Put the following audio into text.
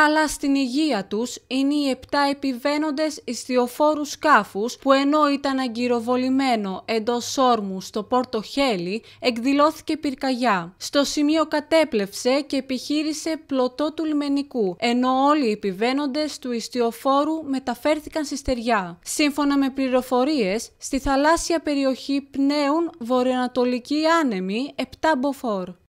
Καλά στην υγεία τους είναι οι 7 επιβαίνοντες ιστιοφόρου σκάφους που ενώ ήταν αγκυροβολημένο εντός όρμου στο Πόρτο Χέλη εκδηλώθηκε πυρκαγιά. Στο σημείο κατέπλευσε και επιχείρησε πλωτό του λιμενικού ενώ όλοι οι επιβαίνοντες του ιστιοφόρου μεταφέρθηκαν στη στεριά. Σύμφωνα με πληροφορίες, στη θαλάσσια περιοχή πνέουν βορειοανατολικοί άνεμοι 7 μποφόρ.